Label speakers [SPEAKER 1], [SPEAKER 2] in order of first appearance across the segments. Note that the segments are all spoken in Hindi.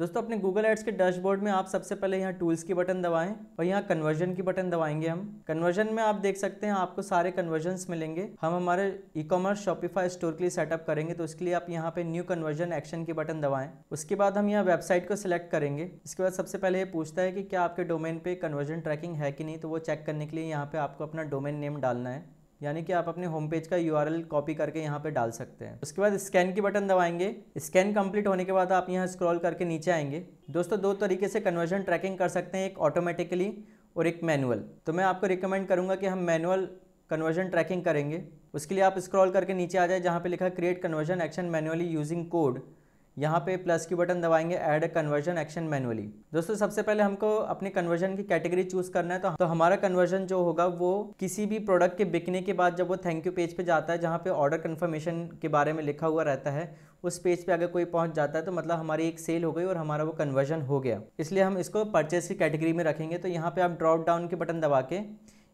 [SPEAKER 1] दोस्तों अपने गूगल एड्स के डैशबोर्ड में आप सबसे पहले यहाँ टूल्स की बटन दबाएं और यहाँ कन्वर्जन की बटन दबाएंगे हम कन्वर्जन में आप देख सकते हैं आपको सारे कन्वर्जन मिलेंगे हम हमारे ई कॉमर्स शॉपिफाई स्टोर के लिए सेटअप करेंगे तो उसके लिए आप यहाँ पे न्यू कन्वर्जन एक्शन की बटन दबाएं उसके बाद हम यहाँ वेबसाइट को सिलेक्ट करेंगे इसके बाद सबसे पहले ये पूछता है कि क्या आपके डोमेन पे कन्वर्जन ट्रैकिंग है कि नहीं तो वो चेक करने के लिए यहाँ पे आपको अपना डोमेन नेम डालना है यानी कि आप अपने होम पेज का यू कॉपी करके यहाँ पे डाल सकते हैं उसके बाद स्कैन की बटन दबाएंगे स्कैन कंप्लीट होने के बाद आप यहाँ स्क्रॉल करके नीचे आएंगे दोस्तों दो तरीके से कन्वर्जन ट्रैकिंग कर सकते हैं एक ऑटोमेटिकली और एक मैनुअल तो मैं आपको रिकमेंड करूँगा कि हम मैनुअल कन्वर्जन ट्रैकिंग करेंगे उसके लिए आप स्क्रॉल करके नीचे आ जाए जहाँ पे लिखा create conversion action manually using code यहाँ पे प्लस की बटन दबाएंगे ऐड कन्वर्जन एक्शन मैनुअली दोस्तों सबसे पहले हमको अपने कन्वर्जन की कैटेगरी चूज करना है तो, तो हमारा कन्वर्जन जो होगा वो किसी भी प्रोडक्ट के बिकने के बाद जब वो थैंक यू पेज पे जाता है जहाँ पे ऑर्डर कन्फर्मेशन के बारे में लिखा हुआ रहता है उस पेज पे अगर कोई पहुंच जाता है तो मतलब हमारी एक सेल हो गई और हमारा वो कन्वर्जन हो गया इसलिए हम इसको परचेस की कैटेगरी में रखेंगे तो यहाँ पे आप ड्रॉप डाउन के बटन दबा के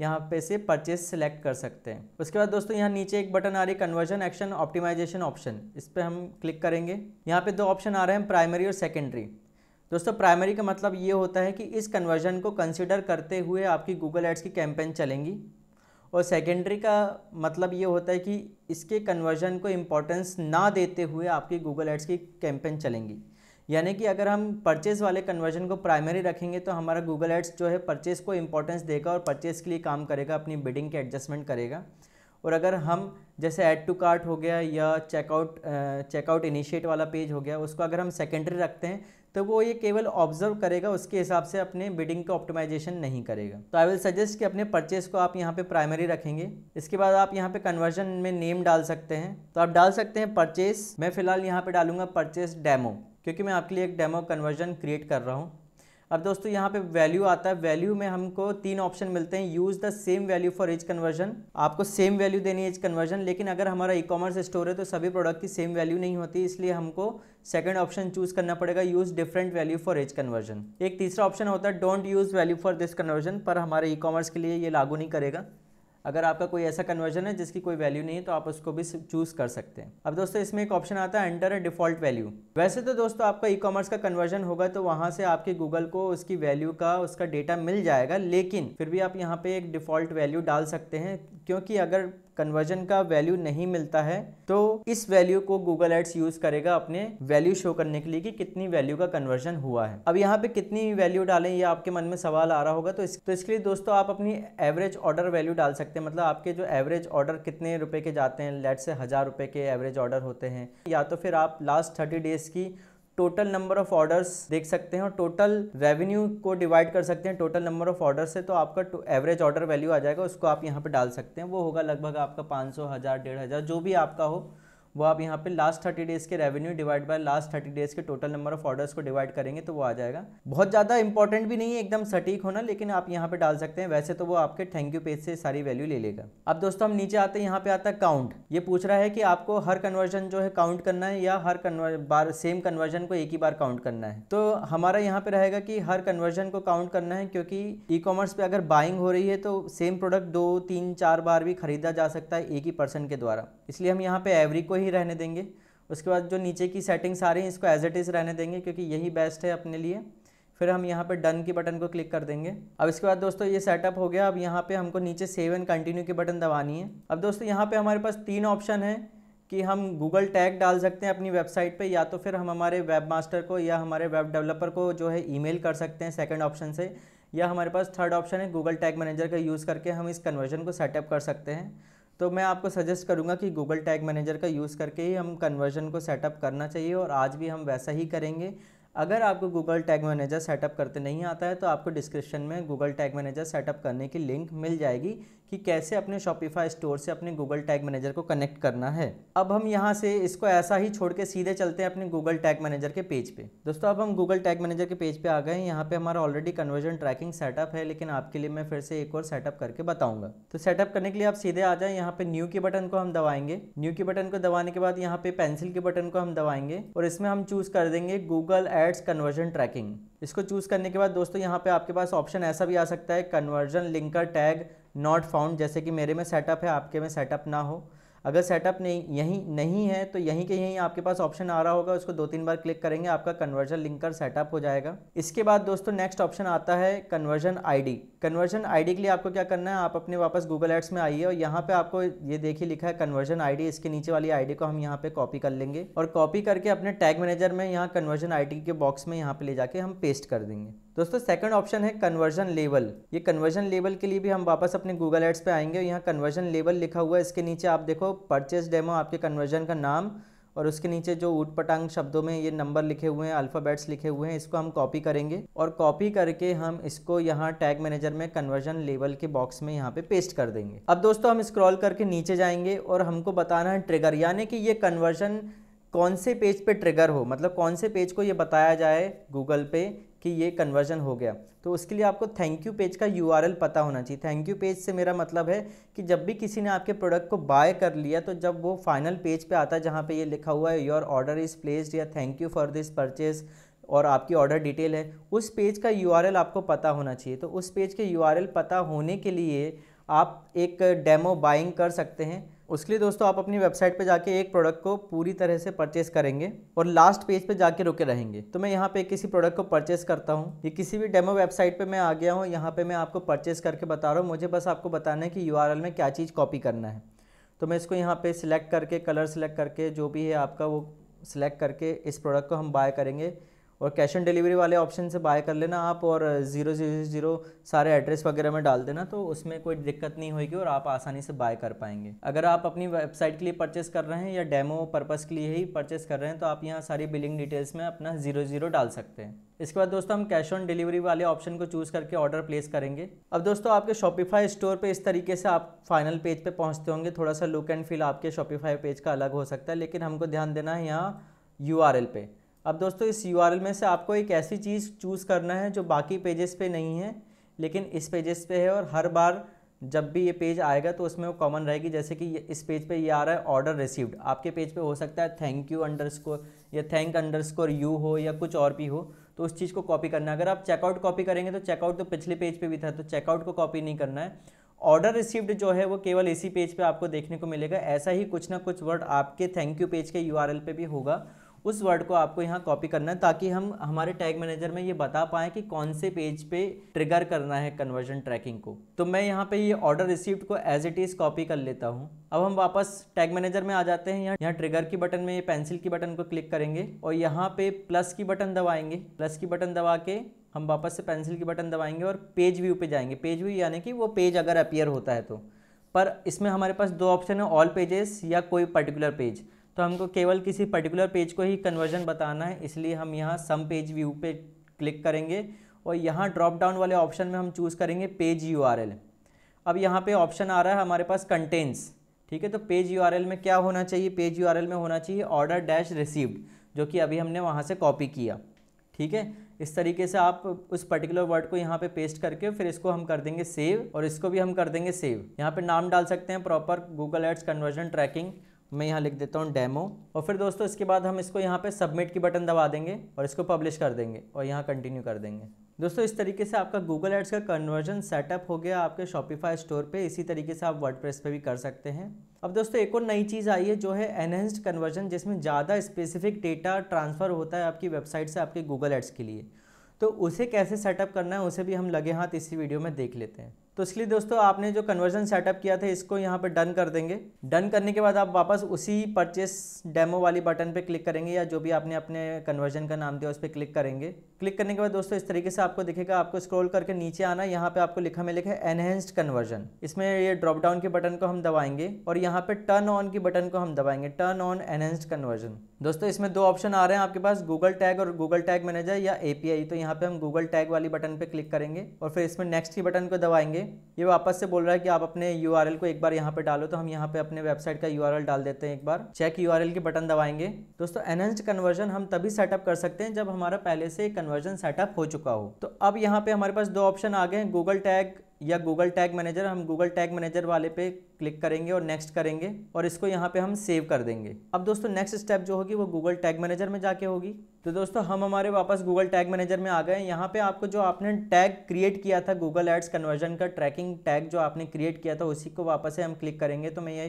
[SPEAKER 1] यहाँ पे से परचेज सेलेक्ट कर सकते हैं उसके बाद दोस्तों यहाँ नीचे एक बटन आ रही है कन्वर्जन एक्शन ऑप्टिमाइजेशन ऑप्शन इस पर हम क्लिक करेंगे यहाँ पे दो ऑप्शन आ रहे हैं प्राइमरी और सेकेंडरी दोस्तों प्राइमरी का मतलब ये होता है कि इस कन्वर्जन को कंसिडर करते हुए आपकी गूगल एड्स की कैंपेन चलेंगी और सेकेंडरी का मतलब ये होता है कि इसके कन्वर्जन को इम्पोर्टेंस ना देते हुए आपकी गूगल एड्स की कैंपेन चलेंगी यानी कि अगर हम परचेज़ वाले कन्वर्जन को प्राइमरी रखेंगे तो हमारा गूगल एड्स जो है परचेज़ को इंपॉर्टेंस देगा और परचेज़ के लिए काम करेगा अपनी बिडिंग के एडजस्टमेंट करेगा और अगर हम जैसे ऐड टू कार्ट हो गया या चेकआउट चेकआउट इनिशिएट वाला पेज हो गया उसको अगर हम सेकेंडरी रखते हैं तो वो ये केवल ऑब्जर्व करेगा उसके हिसाब से अपने बिडिंग का ऑप्टिमाइजेशन नहीं करेगा तो आई विल सजेस्ट कि अपने परचेस को आप यहाँ पे प्राइमरी रखेंगे इसके बाद आप यहाँ पे कन्वर्जन में नेम डाल सकते हैं तो आप डाल सकते हैं परचेस मैं फ़िलहाल यहाँ पे डालूंगा परचेस डेमो क्योंकि मैं आपके लिए एक डेमो कन्वर्जन क्रिएट कर रहा हूँ अब दोस्तों यहाँ पे वैल्यू आता है वैल्यू में हमको तीन ऑप्शन मिलते हैं use the same value for each conversion आपको सेम वैल्यू देनी है एज कन्वर्जन लेकिन अगर हमारा ई कॉमर्स स्टोर है तो सभी प्रोडक्ट की सेम वैल्यू नहीं होती इसलिए हमको सेकंड ऑप्शन चूज़ करना पड़ेगा use different value for each conversion एक तीसरा ऑप्शन होता है don't use value for this conversion पर हमारे ई कॉमर्स के लिए ये लागू नहीं करेगा अगर आपका कोई ऐसा कन्वर्जन है जिसकी कोई वैल्यू नहीं है तो आप उसको भी चूज़ कर सकते हैं अब दोस्तों इसमें एक ऑप्शन आता है अंडर डिफॉल्ट वैल्यू वैसे तो दोस्तों आपका ई कॉमर्स का कन्वर्जन होगा तो वहां से आपके गूगल को उसकी वैल्यू का उसका डेटा मिल जाएगा लेकिन फिर भी आप यहाँ पे एक डिफ़ॉल्ट वैल्यू डाल सकते हैं क्योंकि अगर कन्वर्जन का वैल्यू नहीं मिलता है तो इस वैल्यू को गूगल एड्स यूज करेगा अपने वैल्यू शो करने के लिए कि कितनी वैल्यू का कन्वर्जन हुआ है अब यहाँ पे कितनी वैल्यू डालें ये आपके मन में सवाल आ रहा होगा तो इस तो इसके लिए दोस्तों आप अपनी एवरेज ऑर्डर वैल्यू डाल सकते हैं मतलब आपके जो एवरेज ऑर्डर कितने रुपए के जाते हैं लेट से हज़ार रुपए के एवरेज ऑर्डर होते हैं या तो फिर आप लास्ट थर्टी डेज़ की टोटल नंबर ऑफ ऑर्डर्स देख सकते हैं और टोटल रेवेन्यू को डिवाइड कर सकते हैं टोटल नंबर ऑफ ऑर्डर से तो आपका एवरेज ऑर्डर वैल्यू आ जाएगा उसको आप यहाँ पे डाल सकते हैं वो होगा लगभग आपका पाँच सौ हज़ार डेढ़ हज़ार जो भी आपका हो वो आप यहाँ पे लास्ट थर्टी डेज के revenue divide by last thirty days के टोटल नंबर ऑफ ऑर्डर्स को डिवाइड करेंगे तो वो आ जाएगा बहुत ज़्यादा इंपॉर्टेंट भी नहीं है एकदम सटीक होना लेकिन आप यहाँ पे डाल सकते हैं वैसे तो वो आपके थैंक यू पेज से सारी वैल्यू ले लेगा अब दोस्तों हम नीचे आते हैं यहाँ पे आता है काउंट ये पूछ रहा है कि आपको हर कन्वर्जन जो है काउंट करना है या हर बार सेम कन्वर्जन को एक ही बार काउंट करना है तो हमारा यहाँ पे रहेगा कि हर कन्वर्जन को काउंट करना है क्योंकि ई कॉमर्स पे अगर बाइंग हो रही है तो सेम प्रोडक्ट दो तीन चार बार भी खरीदा जा सकता है एक ही पर्सन के द्वारा इसलिए हम यहाँ पे एवरी को ही रहने देंगे उसके बाद जो नीचे की सेटिंग्स आ रही हैं इसको एज इट इज़ रहने देंगे क्योंकि यही बेस्ट है अपने लिए फिर हम यहाँ पर डन की बटन को क्लिक कर देंगे अब इसके बाद दोस्तों ये सेटअप हो गया अब यहाँ पर हमको नीचे सेव एंड कंटिन्यू की बटन दबानी है अब दोस्तों यहाँ पर हमारे पास तीन ऑप्शन है कि हम गूगल टैग डाल सकते हैं अपनी वेबसाइट पे या तो फिर हम हमारे वेब मास्टर को या हमारे वेब डेवलपर को जो है ईमेल कर सकते हैं सेकंड ऑप्शन से या हमारे पास थर्ड ऑप्शन है गूगल टैग मैनेजर का यूज़ करके हम इस कन्वर्जन को सेटअप कर सकते हैं तो मैं आपको सजेस्ट करूँगा कि गूगल टैग मैनेजर का यूज़ करके ही हम कन्वर्जन को सेटअप करना चाहिए और आज भी हम वैसा ही करेंगे अगर आपको गूगल टैग मैनेजर सेटअप करते नहीं आता है तो आपको डिस्क्रिप्शन में गूगल टैग मैनेजर सेटअप करने की लिंक मिल जाएगी कि कैसे अपने शॉपिफाई स्टोर से अपने गूगल टैग मैनेजर को कनेक्ट करना है अब हम यहाँ से इसको ऐसा ही छोड़ के सीधे चलते हैं अपने गूगल टैग मैनेजर के पेज पे दोस्तों अब हम गूगल टैग मैनेजर के पेज पे आ गए हैं यहाँ पे हमारा ऑलरेडी कन्वर्जन ट्रैकिंग सेटअप है लेकिन आपके लिए मैं फिर से एक और सेटअप करके बताऊंगा तो सेटअप करने के लिए आप सीधे आ जाए यहाँ पे न्यू के बटन को हम दबाएंगे न्यू के बटन को दबाने के बाद यहाँ पे पेंसिल के बटन को हम दबाएंगे और इसमें हम चूज कर देंगे गूगल एड्स कन्वर्जन ट्रैकिंग इसको चूज करने के बाद दोस्तों यहाँ पे आपके पास ऑप्शन ऐसा भी आ सकता है conversion linker tag not found जैसे कि मेरे में सेटअप है आपके में सेटअप ना हो अगर सेटअप नहीं यहीं नहीं है तो यहीं के यहीं आपके पास ऑप्शन आ रहा होगा उसको दो तीन बार क्लिक करेंगे आपका कन्वर्जन लिंकर सेटअप हो जाएगा इसके बाद दोस्तों नेक्स्ट ऑप्शन आता है कन्वर्जन आईडी कन्वर्जन आईडी के लिए आपको क्या करना है आप अपने वापस गूगल एड्स में आइए और यहाँ पे आपको ये देखिए लिखा है कन्वर्जन आईडी इसके नीचे वाली आईडी को हम यहाँ पे कॉपी कर लेंगे और कॉपी करके अपने टैग मैनेजर में यहाँ कन्वर्जन आईडी के बॉक्स में यहाँ पे ले जाके हम पेस्ट कर देंगे दोस्तों सेकंड ऑप्शन है कन्वर्जन लेवल ये कन्वर्जन लेवल के लिए भी हम वापस अपने गूगल एड्स पे आएंगे यहाँ कन्वर्जन लेवल लिखा हुआ है इसके नीचे आप देखो परचेज डेमो आपके कन्वर्जन का नाम और उसके नीचे जो ऊट पटांग शब्दों में ये नंबर लिखे हुए हैं अल्फ़ाबेट्स लिखे हुए हैं इसको हम कॉपी करेंगे और कॉपी करके हम इसको यहाँ टैग मैनेजर में कन्वर्जन लेवल के बॉक्स में यहाँ पे पेस्ट कर देंगे अब दोस्तों हम स्क्रॉल करके नीचे जाएंगे और हमको बताना है ट्रिगर यानी कि ये कन्वर्जन कौन से पेज पे ट्रिगर हो मतलब कौन से पेज को ये बताया जाए गूगल पे कि ये कन्वर्जन हो गया तो उसके लिए आपको थैंक यू पेज का यू पता होना चाहिए थैंक यू पेज से मेरा मतलब है कि जब भी किसी ने आपके प्रोडक्ट को बाय कर लिया तो जब वो फाइनल पेज पे आता है जहाँ पे ये लिखा हुआ है योर ऑर्डर इज़ प्लेस्ड या thank you for this purchase और आपकी ऑर्डर डिटेल है उस पेज का यू आपको पता होना चाहिए तो उस पेज के यू पता होने के लिए आप एक डेमो बाइंग कर सकते हैं उसके लिए दोस्तों आप अपनी वेबसाइट पे जाके एक प्रोडक्ट को पूरी तरह से परचेस करेंगे और लास्ट पेज पे जाके रुके रहेंगे तो मैं यहाँ पे किसी प्रोडक्ट को परचेस करता हूँ ये किसी भी डेमो वेबसाइट पे मैं आ गया हूँ यहाँ पे मैं आपको परचेस करके बता रहा हूँ मुझे बस आपको बताना है कि यू में क्या चीज़ कॉपी करना है तो मैं इसको यहाँ पर सिलेक्ट करके कलर सिलेक्ट करके जो भी है आपका वो सिलेक्ट करके इस प्रोडक्ट को हम बाय करेंगे और कैश ऑन डिलीवरी वाले ऑप्शन से बाय कर लेना आप और ज़ीरो ज़ीरो ज़ीरो सारे एड्रेस वगैरह में डाल देना तो उसमें कोई दिक्कत नहीं होगी और आप आसानी से बाय कर पाएंगे अगर आप अपनी वेबसाइट के लिए परचेस कर रहे हैं या डेमो पर्पज़ के लिए ही परचेस कर रहे हैं तो आप यहाँ सारी बिलिंग डिटेल्स में अपना ज़ीरो ज़ीरो डाल सकते हैं इसके बाद दोस्तों हम कैश ऑन डिलीवरी वाले ऑप्शन को चूज़ करके ऑर्डर प्लेस करेंगे अब दोस्तों आपके शॉपिफाई स्टोर पे इस तरीके से आप फाइनल पेज पे पहुंचते होंगे थोड़ा सा लुक एंड फील आपके शॉपिफाई पेज का अलग हो सकता है लेकिन हमको ध्यान देना है यहाँ यू पे अब दोस्तों इस यू में से आपको एक ऐसी चीज़ चूज़ करना है जो बाकी पेजेस पे नहीं है लेकिन इस पेजेस पे है और हर बार जब भी ये पेज आएगा तो उसमें वो कॉमन रहेगी जैसे कि इस पेज पे ये आ रहा है ऑर्डर रिसीव्ड आपके पेज पे हो सकता है थैंक यू अंडरस्कोर या थैंक अंडरस्कोर यू हो या कुछ और भी हो तो उस चीज़ को कॉपी करना है अगर आप चेकआउट कॉपी करेंगे तो चेकआउट तो पिछले पेज पे भी था तो चेकआउट को कॉपी नहीं करना है ऑर्डर रिसीव्ड जो है वो केवल इसी पेज पे आपको देखने को मिलेगा ऐसा ही कुछ ना कुछ वर्ड आपके थैंक यू पेज के यू पे भी होगा उस वर्ड को आपको यहाँ कॉपी करना है ताकि हम हमारे टैग मैनेजर में ये बता पाएँ कि कौन से पेज पे ट्रिगर करना है कन्वर्जन ट्रैकिंग को तो मैं यहाँ पे ये ऑर्डर रिसीव्ड को एज इट इज़ कॉपी कर लेता हूँ अब हम वापस टैग मैनेजर में आ जाते हैं यहाँ यहाँ ट्रिगर की बटन में ये पेंसिल की बटन को क्लिक करेंगे और यहाँ पे प्लस की बटन दबाएंगे प्लस की बटन दबा के हम वापस से पेंसिल की बटन दबाएंगे और पेज व्यू पे जाएंगे पेज व्यू यानी कि वो पेज अगर अपियर होता है तो पर इसमें हमारे पास दो ऑप्शन है ऑल पेजेस या कोई पर्टिकुलर पेज तो हमको केवल किसी पर्टिकुलर पेज को ही कन्वर्जन बताना है इसलिए हम यहाँ सम पेज व्यू पे क्लिक करेंगे और यहाँ ड्रॉप डाउन वाले ऑप्शन में हम चूज़ करेंगे पेज यू अब यहाँ पे ऑप्शन आ रहा है हमारे पास कंटेंट्स ठीक है तो पेज यू में क्या होना चाहिए पेज यू में होना चाहिए ऑर्डर डैश रिसीव्ड जो कि अभी हमने वहाँ से कॉपी किया ठीक है इस तरीके से आप उस पर्टिकुलर वर्ड को यहाँ पे पेस्ट करके फिर इसको हम कर देंगे सेव और इसको भी हम कर देंगे सेव यहाँ पे नाम डाल सकते हैं proper Google ads conversion tracking मैं यहाँ लिख देता हूँ डेमो और फिर दोस्तों इसके बाद हम इसको यहाँ पे सबमिट की बटन दबा देंगे और इसको पब्लिश कर देंगे और यहाँ कंटिन्यू कर देंगे दोस्तों इस तरीके से आपका गूगल एड्स का कन्वर्जन सेटअप हो गया आपके शॉपिफाई स्टोर पे इसी तरीके से आप वर्डप्रेस पे भी कर सकते हैं अब दोस्तों एक और नई चीज़ आई है जो है एनहेंस्ड कन्वर्जन जिसमें ज़्यादा स्पेसिफिक डेटा ट्रांसफ़र होता है आपकी वेबसाइट से आपके गूगल एड्स के लिए तो उसे कैसे सेटअप करना है उसे भी हम लगे हाथ इसी वीडियो में देख लेते हैं तो इसलिए दोस्तों आपने जो कन्वर्जन सेटअप किया था इसको यहाँ पे डन कर देंगे डन करने के बाद आप वापस उसी परचेस डेमो वाली बटन पे क्लिक करेंगे या जो भी आपने अपने कन्वर्जन का नाम दिया उस पर क्लिक करेंगे क्लिक करने के बाद दोस्तों इस तरीके से आपको दिखेगा आपको स्क्रॉल करके नीचे आना यहाँ पे आपको लिखा है एनहेंस्ड कन्वर्जन इसमें ये ड्रॉप डाउन के बटन को हम दबाएंगे और यहाँ पे टर्न ऑन की बटन को हम दबाएंगे टर्न ऑन एनहेंस्ड कन्वर्जन दोस्तों इसमें दो ऑप्शन आ रहे हैं आपके पास गूगल टैग और गूगल टैग मैनेजर या ए तो यहाँ पे हम गूगल टैग वाली बटन पे क्लिक करेंगे और फिर इसमें नेक्स्ट की बटन को दबाएंगे ये वापस से बोल रहा है कि आप अपने यू को एक बार यहाँ पे डालो तो हम यहाँ पे अपने वेबसाइट का यू डाल देते हैं एक बार चेक यू के बटन दबाएंगे दोस्तों एनहेंस्ड कन्वर्जन हम तभी सेटअप कर सकते हैं जब हमारा पहले से कन्वर्जन कन्वर्जन सेटअप हो चुका हो तो अब यहाँ पे हमारे पास दो ऑप्शन आ गए हैं गूगल टैग या गूगल टैग मैनेजर हम गूगल टैग मैनेजर वाले पे क्लिक करेंगे और नेक्स्ट करेंगे और इसको यहाँ पे हम सेव कर देंगे अब दोस्तों नेक्स्ट स्टेप जो होगी वो गूगल टैग मैनेजर में जाके होगी तो दोस्तों हम हमारे वापस गूगल टैग मैनेजर में आ गए यहाँ पे आपको जो आपने टैग क्रिएट किया था गूगल एड्स कन्वर्जन का ट्रैकिंग टैग जो आपने क्रिएट किया था उसी को वापस से हम क्लिक करेंगे तो मैं ये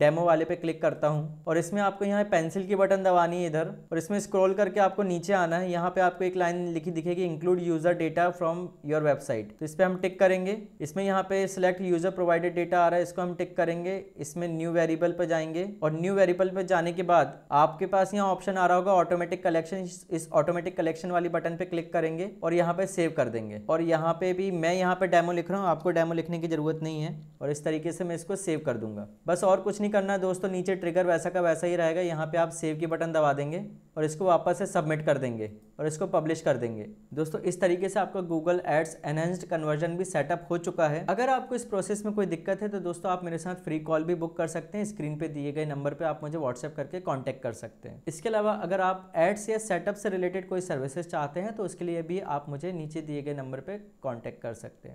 [SPEAKER 1] डेमो वाले पे क्लिक करता हूँ और इसमें आपको यहाँ पेंसिल की बटन दबानी है इधर और इसमें स्क्रॉल करके आपको नीचे आना है यहाँ पे आपको एक लाइन लिखी दिखेगी include user data from your website तो इस पर हम टिक करेंगे इसमें यहाँ पे सिलेक्ट यूज़र प्रोवाइडेड डेटा आ रहा है इसको हम टिक करेंगे इसमें न्यू वेरिएबल पर जाएंगे और न्यू वेरिएबल पर जाने के बाद आपके पास यहाँ ऑप्शन आ रहा होगा ऑटोमेटिक कलेक्शन इस ऑटोमेटिक कलेक्शन वाली बटन पर क्लिक करेंगे और यहाँ पर सेव कर देंगे और यहाँ पर भी मैं यहाँ पर डेमो लिख रहा हूँ आपको डेमो लिखने की ज़रूरत नहीं है और इस तरीके से मैं इसको सेव कर दूंगा बस और कुछ नहीं करना है दोस्तों नीचे ट्रिगर वैसा का वैसा ही रहेगा यहाँ पे आप सेव की बटन दबा देंगे और इसको वापस से सबमिट कर देंगे और इसको पब्लिश कर देंगे दोस्तों इस तरीके से आपका गूगल एड्स एनहेंस्ड कन्वर्जन भी सेटअप हो चुका है अगर आपको इस प्रोसेस में कोई दिक्कत है तो दोस्तों आप मेरे साथ फ्री कॉल भी बुक कर सकते हैं स्क्रीन पे दिए गए नंबर पे आप मुझे व्हाट्सएप करके कॉन्टैक्ट कर सकते हैं इसके अलावा अगर आप एड्स या सेटअप से रिलेटेड कोई सर्विसेज चाहते हैं तो उसके लिए भी आप मुझे नीचे दिए गए नंबर पर कॉन्टैक्ट कर सकते हैं